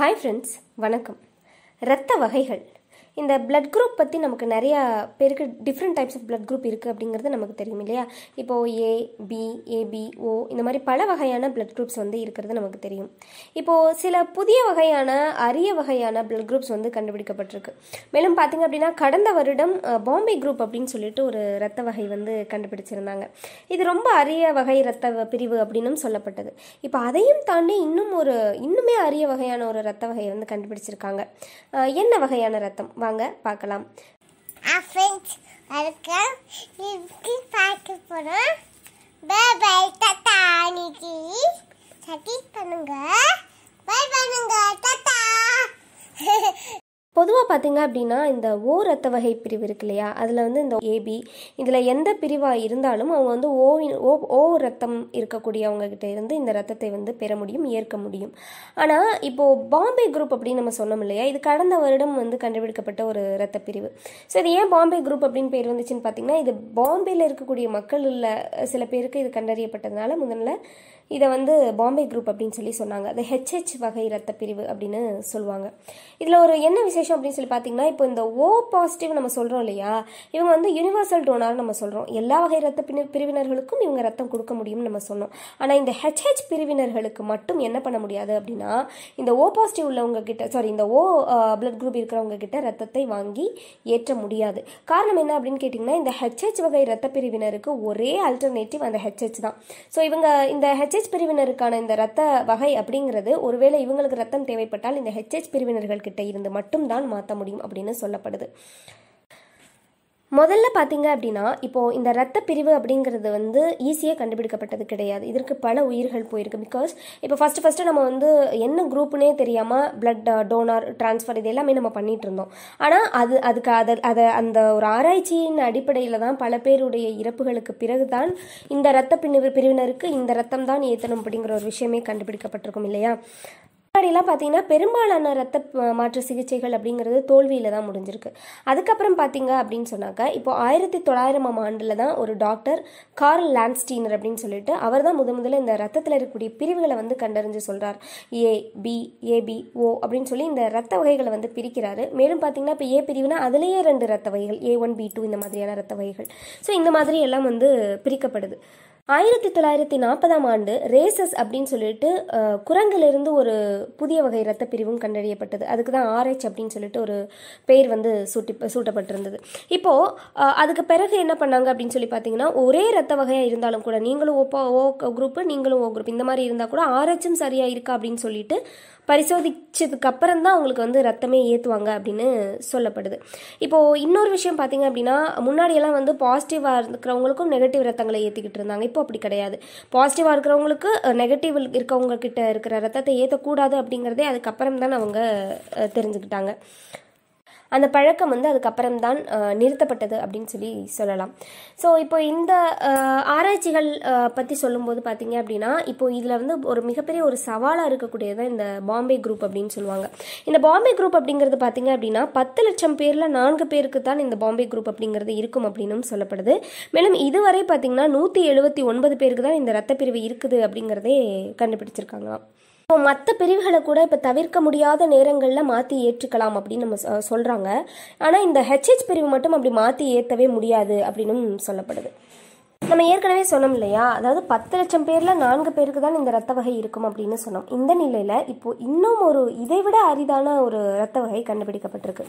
hi friends வணக்கம் இரத்த வகைகள் இந்த பிளட் குரூப் பற்றி நமக்கு நிறையா பேருக்கு different types of blood group இருக்குது அப்படிங்கிறது நமக்கு தெரியும் இல்லையா இப்போது ஏ பி ஏபி ஓ இந்த மாதிரி பல வகையான பிளட் குரூப்ஸ் வந்து இருக்கிறது நமக்கு தெரியும் இப்போது சில புதிய வகையான அரிய வகையான பிளட் குரூப்ஸ் வந்து கண்டுபிடிக்கப்பட்டிருக்கு மேலும் பார்த்திங்க அப்படின்னா கடந்த வருடம் பாம்பே குரூப் அப்படின்னு சொல்லிட்டு ஒரு ரத்த வகை வந்து கண்டுபிடிச்சிருந்தாங்க இது ரொம்ப அரிய வகை ரத்த பிரிவு அப்படின்னும் சொல்லப்பட்டது இப்போ அதையும் தாண்டி இன்னும் ஒரு இன்னுமே அரிய வகையான ஒரு ரத்த வகையை வந்து கண்டுபிடிச்சிருக்காங்க என்ன வகையான ரத்தம் வாங்க பார்க்கலாம் ஃப்ரெண்ட்ஸ் சட்டி பண்ணுங்கள் பார்த்தீங்க அப்படின்னா இந்த ஓ ரத்த வகை பிரிவு இருக்கு இல்லையா அதில் வந்து இந்த ஏபி இதில் எந்த பிரிவாக இருந்தாலும் அவங்க வந்து ஓ ஓ ஓ ரத்தம் அவங்ககிட்ட இருந்து இந்த ரத்தத்தை வந்து பெற முடியும் ஏற்க முடியும் ஆனால் இப்போது பாம்பே குரூப் அப்படின்னு நம்ம சொன்னோம் இல்லையா இது கடந்த வருடம் வந்து கண்டுபிடிக்கப்பட்ட ஒரு ரத்த பிரிவு ஸோ இது ஏன் பாம்பே குரூப் அப்படின்னு பேர் வந்துச்சுன்னு பார்த்தீங்கன்னா இது பாம்பேயில் இருக்கக்கூடிய மக்கள் உள்ள சில பேருக்கு இது கண்டறியப்பட்டதுனால முதல்ல இதை வந்து பாம்பே குரூப் அப்படின்னு சொல்லி சொன்னாங்க அது ஹெச்ஹெச் வகை ரத்த பிரிவு அப்படின்னு சொல்லுவாங்க இதில் ஒரு என்ன விசேஷம் அப்படின்னு சொல்லி பார்த்தீங்கன்னா இப்போ இந்த ஓ பாசிட்டிவ் நம்ம சொல்கிறோம் இல்லையா இவங்க வந்து யூனிவர்சல் டோனார் நம்ம சொல்கிறோம் எல்லா வகை ரத்த பிரிவினர்களுக்கும் இவங்க ரத்தம் கொடுக்க முடியும்னு நம்ம சொன்னோம் ஆனால் இந்த ஹெச்ஹெச் பிரிவினர்களுக்கு மட்டும் என்ன பண்ண முடியாது அப்படின்னா இந்த ஓ பாசிட்டிவ் உள்ளவங்க கிட்ட சாரி இந்த ஓ பிளட் குரூப் இருக்கிறவங்க கிட்ட ரத்தத்தை வாங்கி ஏற்ற முடியாது காரணம் என்ன அப்படின்னு கேட்டிங்கன்னா இந்த ஹெச்ஹெச் வகை ரத்த பிரிவினருக்கு ஒரே அல்டர்னேட்டிவ் அந்த ஹெச்ஹெச் தான் ஸோ இவங்க இந்த ஹெச்ஹெச் பிரிவினருக்கான இந்த ரத்த வகை அப்படிங்கிறது ஒருவேளை இவங்களுக்கு ரத்தம் தேவைப்பட்டால் இந்த ஹெச்ஹெச் பிரிவினர்கள் கிட்ட இருந்து மட்டும்தான் மாற்ற மாற்ற முடியும் அப்படின்னு சொல்லப்படுது முதல்ல பார்த்தீங்க அப்படின்னா இப்போது இந்த ரத்த பிரிவு அப்படிங்கிறது வந்து ஈஸியாக கண்டுபிடிக்கப்பட்டது கிடையாது இதற்கு பல உயிர்கள் போயிருக்கு பிகாஸ் இப்போ ஃபஸ்ட்டு ஃபஸ்ட்டு நம்ம வந்து என்ன குரூப்புனே தெரியாமல் பிளட் டோனர் டிரான்ஸ்ஃபர் இது எல்லாமே நம்ம பண்ணிகிட்டு இருந்தோம் ஆனால் அது அதுக்கு அதை அதை அந்த ஒரு ஆராய்ச்சியின் அடிப்படையில் தான் பல பேருடைய இறப்புகளுக்கு பிறகு தான் இந்த ரத்த பிரிவு பிரிவினருக்கு இந்த ரத்தம் தான் ஏற்றணும் அப்படிங்கிற ஒரு விஷயமே கண்டுபிடிக்கப்பட்டிருக்கும் இல்லையா முன்னாடியெல்லாம் பார்த்தீங்கன்னா பெரும்பாலான ரத்த மாற்று சிகிச்சைகள் அப்படிங்கிறது தோல்வியில் தான் முடிஞ்சிருக்கு அதுக்கப்புறம் பார்த்தீங்க அப்படின்னு சொன்னாக்க இப்போ ஆயிரத்தி தொள்ளாயிரமாம் ஆண்டில் தான் ஒரு டாக்டர் கார்ல் லான்ஸ்டீனர் அப்படின்னு சொல்லிட்டு அவர் தான் முத முதல்ல இந்த ரத்தத்தில் இருக்கக்கூடிய பிரிவுகளை வந்து கண்டறிஞ்சு சொல்கிறார் ஏ பி ஏபி ஓ அப்படின்னு சொல்லி இந்த ரத்த வகைகளை வந்து பிரிக்கிறாரு மேலும் பார்த்தீங்கன்னா இப்போ ஏ பிரிவுனா அதுலேயே ரெண்டு ரத்த வகைகள் ஏ ஒன் பி டூ இந்த மாதிரியான ரத்த வகைகள் ஸோ இந்த மாதிரி எல்லாம் வந்து பிரிக்கப்படுது ஆயிரத்தி தொள்ளாயிரத்தி நாற்பதாம் ஆண்டு ரேசஸ் அப்படின்னு சொல்லிட்டு குரங்கிலிருந்து ஒரு புதிய வகை ரத்த பிரிவும் கண்டறியப்பட்டது அதுக்கு தான் ஆர்ஹெச் அப்படின்னு சொல்லிட்டு ஒரு பெயர் வந்து சூட்டி சூட்டப்பட்டிருந்தது இப்போது அதுக்கு பிறகு என்ன பண்ணாங்க அப்படின்னு சொல்லி பார்த்தீங்கன்னா ஒரே ரத்த வகையாக இருந்தாலும் கூட நீங்களும் ஓப்போ ஓ குரூப்பு நீங்களும் ஓ குரூப் இந்த மாதிரி இருந்தால் கூட ஆர்ஹெச்சும் சரியாக இருக்கா அப்படின்னு சொல்லிட்டு பரிசோதிச்சதுக்கு அப்புறம் தான் அவங்களுக்கு வந்து ரத்தமே ஏற்றுவாங்க அப்படின்னு சொல்லப்படுது இப்போது இன்னொரு விஷயம் பார்த்தீங்க அப்படின்னா முன்னாடியெல்லாம் வந்து பாசிட்டிவாக இருக்கிறவங்களுக்கும் நெகட்டிவ் ரத்தங்களை ஏற்றிக்கிட்டு இருந்தாங்க இப்போ எல்லாருக்கும் அப்படி கிடையாது பாசிட்டிவாக இருக்கிறவங்களுக்கு நெகட்டிவ் இருக்கவங்க கிட்ட இருக்கிற ரத்தத்தை ஏற்றக்கூடாது அப்படிங்கிறதே அதுக்கப்புறம் தான் அவங்க தெரிஞ்சுக்கிட்டாங்க அந்த பழக்கம் வந்து அதுக்கப்புறம் தான் நிறுத்தப்பட்டது அப்படின்னு சொல்லி சொல்லலாம் ஸோ இப்போ இந்த ஆராய்ச்சிகள் பற்றி சொல்லும்போது பார்த்தீங்க அப்படின்னா இப்போ இதில் வந்து ஒரு மிகப்பெரிய ஒரு சவாலாக இருக்கக்கூடியது இந்த பாம்பே குரூப் அப்படின்னு சொல்லுவாங்க இந்த பாம்பே குரூப் அப்படிங்கிறது பார்த்தீங்க அப்படின்னா பத்து லட்சம் பேரில் நான்கு பேருக்கு தான் இந்த பாம்பே குரூப் அப்படிங்கிறது இருக்கும் அப்படின்னும் சொல்லப்படுது மேலும் இதுவரை பார்த்தீங்கன்னா நூற்றி எழுபத்தி ஒன்பது பேருக்கு தான் இந்த ரத்த பிரிவு இருக்குது அப்படிங்கிறதே கண்டுபிடிச்சிருக்காங்களாம் இப்போ மற்ற பிரிவுகளை கூட இப்போ தவிர்க்க முடியாத நேரங்களில் மாற்றி ஏற்றுக்கலாம் அப்படின்னு நம்ம சொல்கிறாங்க ஆனால் இந்த ஹெச்ஹெச் பிரிவு மட்டும் அப்படி மாற்றி ஏற்றவே முடியாது அப்படின்னும் சொல்லப்படுது நம்ம ஏற்கனவே சொன்னோம் இல்லையா அதாவது பத்து லட்சம் பேரில் நான்கு பேருக்கு தான் இந்த ரத்த வகை இருக்கும் அப்படின்னு சொன்னோம் இந்த நிலையில் இப்போ இன்னும் ஒரு இதை விட அரிதான ஒரு ரத்த வகை கண்டுபிடிக்கப்பட்டிருக்கு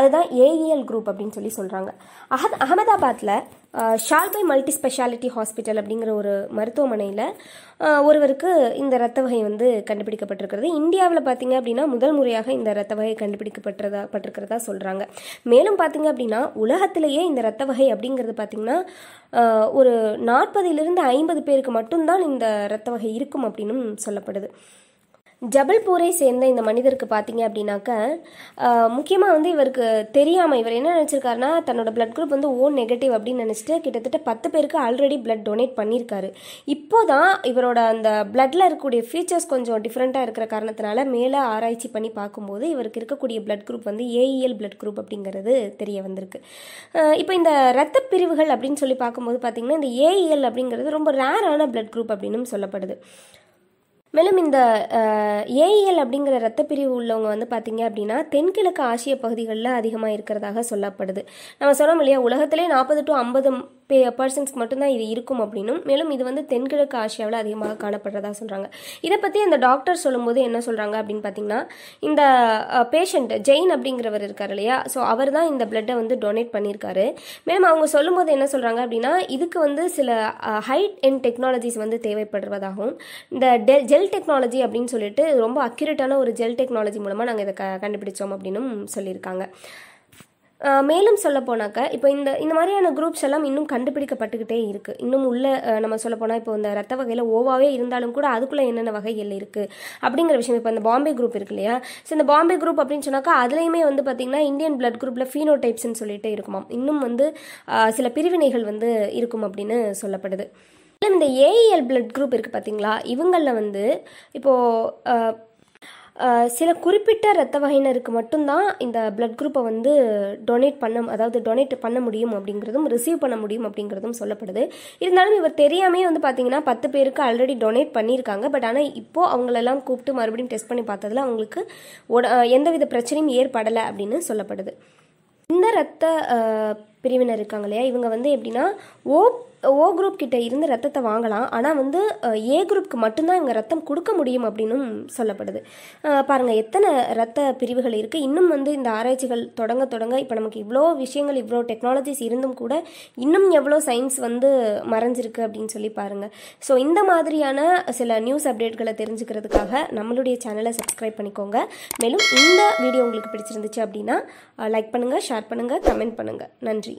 அதுதான் ஏஇஎல் குரூப் e அப்படின்னு சொல்லி சொல்கிறாங்க அஹத் அகமதாபாத்தில் ஷால்பை மல்டி ஸ்பெஷாலிட்டி ஹாஸ்பிட்டல் அப்படிங்கிற ஒரு மருத்துவமனையில் ஒருவருக்கு இந்த ரத்த வகை வந்து கண்டுபிடிக்கப்பட்டிருக்கிறது இந்தியாவில் பார்த்தீங்க அப்படின்னா முதல் முறையாக இந்த ரத்த வகை கண்டுபிடிக்கப்பட்டதா பட்டிருக்கிறதா சொல்கிறாங்க மேலும் பார்த்தீங்க அப்படின்னா உலகத்திலேயே இந்த ரத்த வகை அப்படிங்கிறது பார்த்திங்கன்னா ஒரு நாற்பதிலிருந்து ஐம்பது பேருக்கு மட்டும்தான் இந்த ரத்த வகை இருக்கும் அப்படின்னும் சொல்லப்படுது ஜபல்பூரை சேர்ந்த இந்த மனிதருக்கு பார்த்தீங்க அப்படின்னாக்க முக்கியமாக வந்து இவருக்கு தெரியாமல் இவர் என்ன நினச்சிருக்காருனா தன்னோட பிளட் குரூப் வந்து ஓ நெகட்டிவ் அப்படின்னு நினச்சிட்டு கிட்டத்தட்ட பத்து பேருக்கு ஆல்ரெடி பிளட் டொனேட் பண்ணியிருக்காரு இப்போ தான் இவரோட அந்த பிளட்டில் இருக்கக்கூடிய ஃபீச்சர்ஸ் கொஞ்சம் டிஃப்ரெண்ட்டாக இருக்கிற காரணத்தினால மேலே ஆராய்ச்சி பண்ணி பார்க்கும்போது இவருக்கு இருக்கக்கூடிய பிளட் குரூப் வந்து ஏஇஎல் பிளட் குரூப் அப்படிங்கிறது தெரிய வந்திருக்கு இப்போ இந்த ரத்த பிரிவுகள் அப்படின்னு சொல்லி பார்க்கும்போது பார்த்தீங்கன்னா இந்த ஏஇஎல் e அப்படிங்கிறது ரொம்ப ரேரான பிளட் குரூப் அப்படின்னு சொல்லப்படுது மேலும் இந்த ஏஇஎல் அப்படிங்கிற ரத்த பிரிவு உள்ளவங்க வந்து பார்த்தீங்க அப்படின்னா தென்கிழக்கு ஆசிய பகுதிகளில் அதிகமாக இருக்கிறதாக சொல்லப்படுது நம்ம சொன்னோம் இல்லையா உலகத்திலே நாற்பது டு ஐம்பது பே பர்சன்ஸ்க்கு மட்டும்தான் இது இருக்கும் அப்படின்னும் மேலும் இது வந்து தென்கிழக்கு ஆசியாவில் அதிகமாக காணப்படுறதா சொல்கிறாங்க இதை பற்றி அந்த டாக்டர் சொல்லும்போது என்ன சொல்கிறாங்க அப்படின்னு பார்த்தீங்கன்னா இந்த பேஷண்ட் ஜெயின் அப்படிங்கிறவர் இருக்கார் இல்லையா ஸோ அவர் தான் இந்த பிளட்டை வந்து டொனேட் பண்ணியிருக்காரு மேலும் அவங்க சொல்லும்போது என்ன சொல்கிறாங்க அப்படின்னா இதுக்கு வந்து சில ஹைட் அண்ட் டெக்னாலஜிஸ் வந்து தேவைப்படுறதாகவும் இந்த டெல் ஜெல் டெக்னாலஜி அப்படின்னு சொல்லிட்டு ரொம்ப அக்யூரேட்டான ஒரு ஜெல் டெக்னாலஜி மூலமாக நாங்கள் இதை க கண்டுபிடிச்சோம் அப்படின்னும் சொல்லியிருக்காங்க மேலும் சொல்ல போனாக்க இப்போ இந்த இந்த மாதிரியான குரூப்ஸ் எல்லாம் இன்னும் கண்டுபிடிக்கப்பட்டுக்கிட்டே இருக்குது இன்னும் உள்ள நம்ம சொல்ல போனால் இப்போ இந்த ரத்த வகையில் ஓவாவே இருந்தாலும் கூட அதுக்குள்ளே என்னென்ன வகைகள் இருக்குது அப்படிங்கிற விஷயம் இப்போ இந்த பாம்பே குரூப் இருக்கு இல்லையா ஸோ இந்த பாம்பே குரூப் அப்படின்னு சொன்னாக்கா அதுலேயுமே வந்து பார்த்தீங்கன்னா இந்தியன் பிளட் குரூப்பில் ஃபீனோ டைப்ஸ்ன்னு சொல்லிகிட்டே இருக்குமாம் இன்னும் வந்து சில பிரிவினைகள் வந்து இருக்கும் அப்படின்னு சொல்லப்படுது இந்த ஏஇஎல் பிளட் e குரூப் இருக்குது பார்த்தீங்களா இவங்களில் வந்து இப்போது சில குறிப்பிட்ட இரத்த வகையினருக்கு மட்டும்தான் இந்த பிளட் குரூப்பை வந்து டொனேட் பண்ண அதாவது டொனேட் பண்ண முடியும் அப்படிங்கிறதும் ரிசீவ் பண்ண முடியும் அப்படிங்கிறதும் சொல்லப்படுது இருந்தாலும் இவர் தெரியாமே வந்து பார்த்தீங்கன்னா பத்து பேருக்கு ஆல்ரெடி டொனேட் பண்ணியிருக்காங்க பட் ஆனால் இப்போது அவங்களெல்லாம் கூப்பிட்டு மறுபடியும் டெஸ்ட் பண்ணி பார்த்ததில் அவங்களுக்கு எந்தவித பிரச்சனையும் ஏற்படலை அப்படின்னு சொல்லப்படுது இந்த ரத்த பிரிவினர் இருக்காங்க இல்லையா இவங்க வந்து எப்படின்னா ஓ ஓ குரூப் கிட்ட இருந்து ரத்தத்தை வாங்கலாம் ஆனால் வந்து ஏ குரூப்க்கு மட்டும்தான் இவங்க ரத்தம் கொடுக்க முடியும் அப்படின்னும் சொல்லப்படுது பாருங்கள் எத்தனை ரத்த பிரிவுகள் இருக்குது இன்னும் வந்து இந்த ஆராய்ச்சிகள் தொடங்க தொடங்க இப்போ நமக்கு இவ்வளோ விஷயங்கள் இவ்வளோ டெக்னாலஜிஸ் இருந்தும் கூட இன்னும் எவ்வளோ சயின்ஸ் வந்து மறைஞ்சிருக்கு அப்படின்னு சொல்லி பாருங்கள் ஸோ இந்த மாதிரியான சில நியூஸ் அப்டேட்களை தெரிஞ்சுக்கிறதுக்காக நம்மளுடைய சேனலை சப்ஸ்கிரைப் பண்ணிக்கோங்க மேலும் இந்த வீடியோ உங்களுக்கு பிடிச்சிருந்துச்சு அப்படின்னா லைக் பண்ணுங்கள் ஷேர் பண்ணுங்கள் கமெண்ட் பண்ணுங்கள் நன்றி